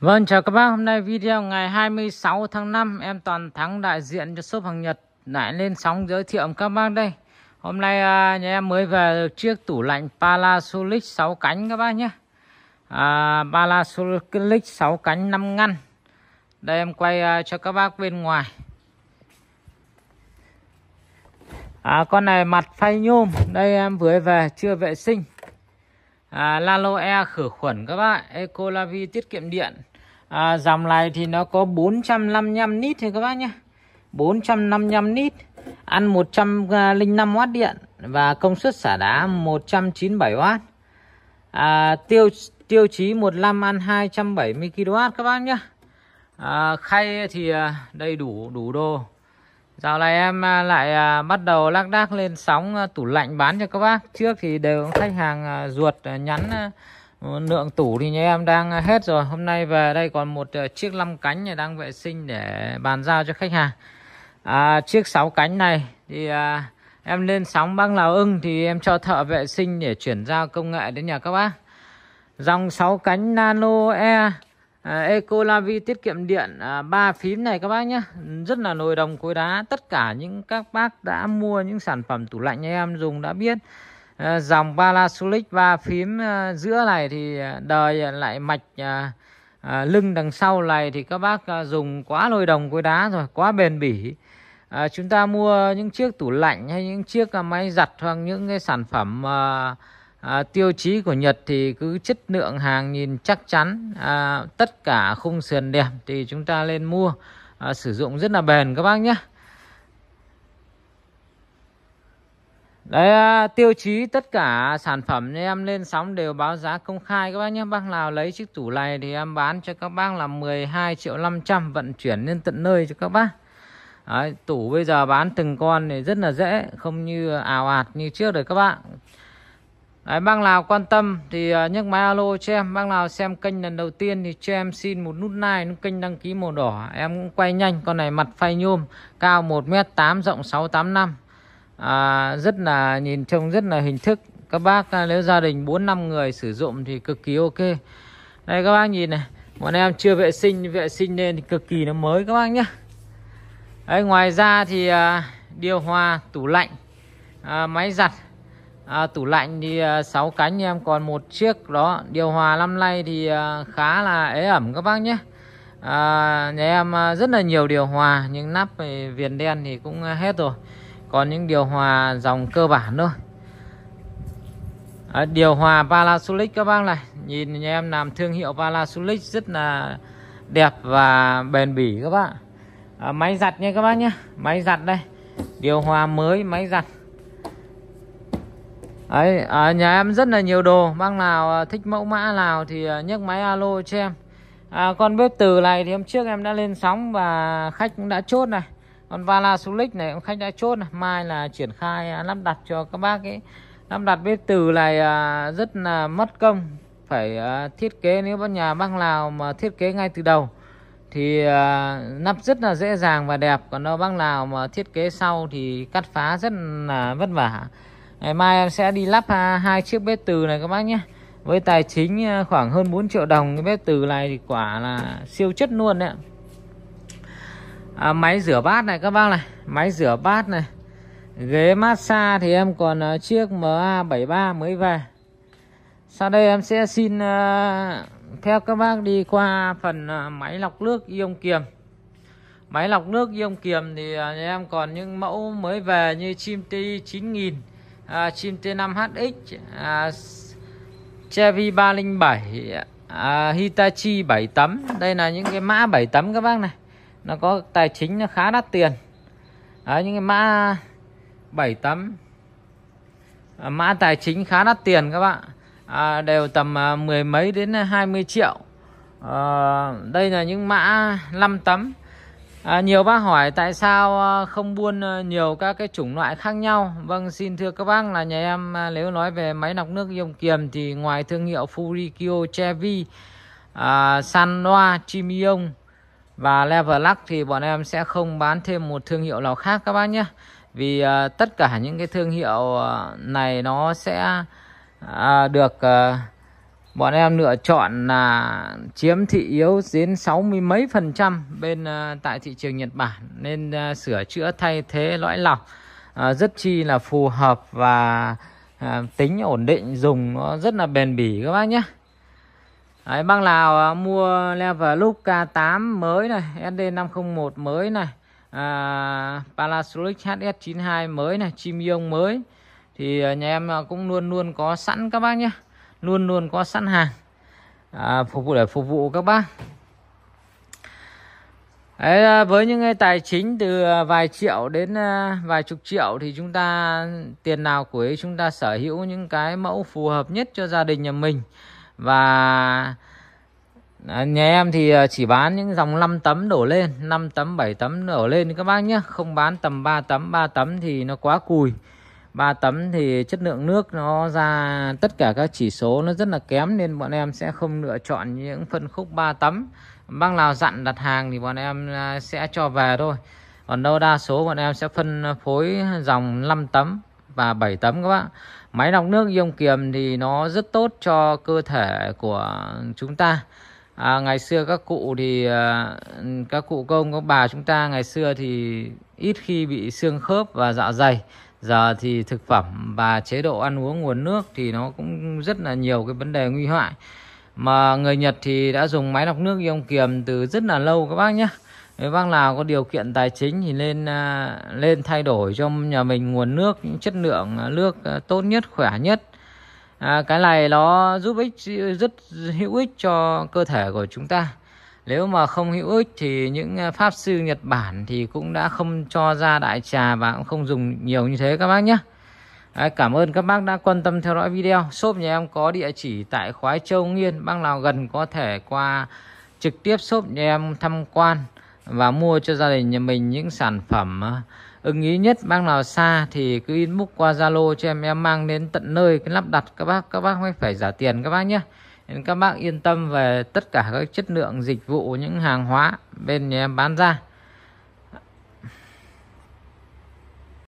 Vâng, chào các bác. Hôm nay video ngày 26 tháng 5 em Toàn Thắng đại diện cho shop hàng Nhật lại lên sóng giới thiệu các bác đây. Hôm nay à, nhà em mới về được chiếc tủ lạnh Palasolic 6 cánh các bác nhé. À, Palasolic 6 cánh 5 ngăn. Đây em quay à, cho các bác bên ngoài. À, con này mặt phay nhôm. Đây em vừa về chưa vệ sinh à, Lalo E khử khuẩn các bạn Ecolavi tiết kiệm điện à, dòng này thì nó có 455 nít thôi các bác nhé 455 nít ăn 105W điện và công suất xả đá 197W à, tiêu tiêu chí 15 ăn 270 kW các bác nhé à, khay thì à, đầy đủ đủ đồ Dạo này em à, lại à, bắt đầu lác đác lên sóng à, tủ lạnh bán cho các bác Trước thì đều khách hàng ruột nhắn lượng tủ thì nhà em đang hết rồi Hôm nay về đây còn một chiếc 5 cánh đang vệ sinh để bàn giao cho khách hàng à, Chiếc 6 cánh này thì à, em lên sóng bác Lào ưng thì em cho thợ vệ sinh để chuyển giao công nghệ đến nhà các bác Dòng 6 cánh nano e à, Eco Lavi tiết kiệm điện à, ba phím này các bác nhé rất là nồi đồng cối đá tất cả những các bác đã mua những sản phẩm tủ lạnh em dùng đã biết à, dòng Balasulic ba phím à, giữa này thì đời lại mạch lưng đằng sau này thì các bác dùng quá nồi đồng cối đá rồi quá bền bỉ chúng ta mua những chiếc tủ lạnh hay những chiếc máy giặt hoặc những cái sản phẩm à, tiêu chí của Nhật thì cứ chất lượng hàng nhìn chắc chắn à, tất cả khung sườn đẹp thì chúng ta lên mua à, sử dụng rất là bền các bác nhé Đấy, à, tiêu chí tất cả sản phẩm em lên sóng đều báo giá công khai các bác nhé. Bác nào lấy chiếc tủ này thì em bán cho các bác là 12 triệu 500 vận chuyển lên tận nơi cho các bác. Đấy, tủ bây giờ bán từng con thì rất là dễ, không như ào ạt như trước rồi các bạn. Đấy, bác nào quan tâm thì uh, nhấc máy alo cho em Bác nào xem kênh lần đầu tiên thì cho em xin một nút like nút kênh đăng ký màu đỏ Em cũng quay nhanh Con này mặt phay nhôm Cao 1m8 rộng 685 à, Rất là nhìn trông rất là hình thức Các bác à, nếu gia đình 4-5 người sử dụng thì cực kỳ ok Đây các bác nhìn này Bọn em chưa vệ sinh Vệ sinh lên thì cực kỳ nó mới các bác nhé Đấy, Ngoài ra thì uh, điều hòa tủ lạnh uh, Máy giặt à, tủ lạnh thì à, 6 cánh em còn một chiếc đó điều hòa năm nay thì à, khá là ế ẩm các bác nhé à, nhà em à, rất là nhiều điều hòa nhưng nắp thì viền đen thì cũng à, hết rồi còn những điều hòa dòng cơ bản thôi à, điều hòa Panasonic các bác này nhìn nhà em làm thương hiệu Panasonic rất là đẹp và bền bỉ các bác à, máy giặt nha các bác nhé máy giặt đây điều hòa mới máy giặt Đấy, ở à, nhà em rất là nhiều đồ Bác nào à, thích mẫu mã nào thì à, nhấc máy alo cho em à, Con bếp từ này thì hôm trước em đã lên sóng và khách cũng đã chốt này Còn Vala Sulic này cũng khách đã chốt này Mai là triển khai lắp đặt cho các bác ấy Lắp đặt bếp từ này rất là mất công Phải thiết kế nếu bác nhà bác nào mà thiết kế ngay từ đầu thì lắp rất là dễ dàng và đẹp còn đâu bác nào mà thiết kế sau thì cắt phá rất là vất vả ngày mai em sẽ đi lắp à, hai chiếc bếp từ này các bác nhé với tài chính à, khoảng hơn 4 triệu đồng cái bếp từ này thì quả là siêu chất luôn đấy à, máy rửa bát này các bác này máy rửa bát này ghế massage thì em còn à, chiếc MA73 mới về sau đây em sẽ xin theo các bác đi qua phần máy lọc nước ion kiềm máy lọc nước ion kiềm thì em còn những mẫu mới về như chim ti 9000 À, chim T5HX à, Chevy 307 à, Hitachi 7 tấm đây là những cái mã 7 tấm các bác này nó có tài chính nó khá đắt tiền à, những cái mã 7 tấm à, mã tài chính khá đắt tiền các bạn à, đều tầm à, mười mấy đến 20 triệu à, đây là những mã 5 tấm À, nhiều bác hỏi tại sao à, không buôn à, nhiều các cái chủng loại khác nhau Vâng xin thưa các bác là nhà em à, nếu nói về máy lọc nước dòng kiềm Thì ngoài thương hiệu Furikyo Chevy, à, Sanwa, Chimion và Leverlac Thì bọn em sẽ không bán thêm một thương hiệu nào khác các bác nhé Vì à, tất cả những cái thương hiệu này nó sẽ à, được... À, bọn em lựa chọn là chiếm thị yếu đến 60 mấy phần trăm bên uh, tại thị trường Nhật Bản nên uh, sửa chữa thay thế lõi lọc uh, rất chi là phù hợp và tính ổn định dùng nó rất là bền bỉ các bác nhé Đấy, bác nào mua level lúc K8 mới này SD501 mới này à, Panasonic HS92 mới này chim Chimion mới thì nhà em cũng luôn luôn có sẵn các bác nhé luôn luôn có sẵn hàng à, phục vụ để phục vụ các bác Đấy, à, với những cái tài chính từ à, vài triệu đến à, vài chục triệu thì chúng ta tiền nào của ấy chúng ta sở hữu những cái mẫu phù hợp nhất cho gia đình nhà mình và nhà em thì chỉ bán những dòng 5 tấm đổ lên 5 tấm 7 tấm đổ lên các bác nhé không bán tầm 3 tấm 3 tấm thì nó quá cùi ba tấm thì chất lượng nước nó ra tất cả các chỉ số nó rất là kém nên bọn em sẽ không lựa chọn những phân khúc ba tấm bác nào dặn đặt hàng thì bọn em à, sẽ cho về thôi còn đâu đa số bọn em sẽ phân phối dòng 5 tấm và 7 tấm các bạn máy lọc nước ion kiềm thì nó rất tốt cho cơ thể của chúng ta à, ngày xưa các cụ thì à, các cụ công các bà chúng ta ngày xưa thì ít khi bị xương khớp và dạ dày giờ thì thực phẩm và chế độ ăn uống nguồn nước thì nó cũng rất là nhiều cái vấn đề nguy hại mà người Nhật thì đã dùng máy lọc nước ion kiềm từ rất là lâu các bác nhé nếu bác nào có điều kiện tài chính thì lên à, lên thay đổi cho nhà mình nguồn nước chất lượng à, nước à, tốt nhất khỏe nhất à, cái này nó giúp ích rất hữu ích cho cơ thể của chúng ta nếu mà không hữu ích thì những ờ, pháp sư Nhật Bản thì cũng đã không cho ra đại trà và cũng không dùng nhiều như thế các bác nhé Đấy, cảm ơn các bác đã quan tâm theo dõi video shop nhà em có địa chỉ tại Khói Châu nguyên bác nào gần có thể qua trực tiếp shop nhà em tham quan và mua cho gia đình nhà mình những sản phẩm ờ, ưng ý nhất bác nào xa thì cứ inbox qua Zalo cho em em mang đến tận nơi cái lắp đặt các bác các bác mới phải trả tiền các bác nhé nên các bác yên tâm về tất cả các chất lượng dịch vụ những hàng hóa bên nhà em bán ra